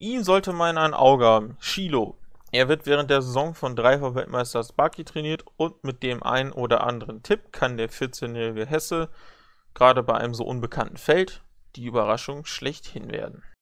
Ihm sollte man ein Auge haben. Shilo. Er wird während der Saison von Dreifer-Weltmeister Sparky trainiert und mit dem einen oder anderen Tipp kann der 14-jährige Hesse gerade bei einem so unbekannten Feld die Überraschung schlechthin werden.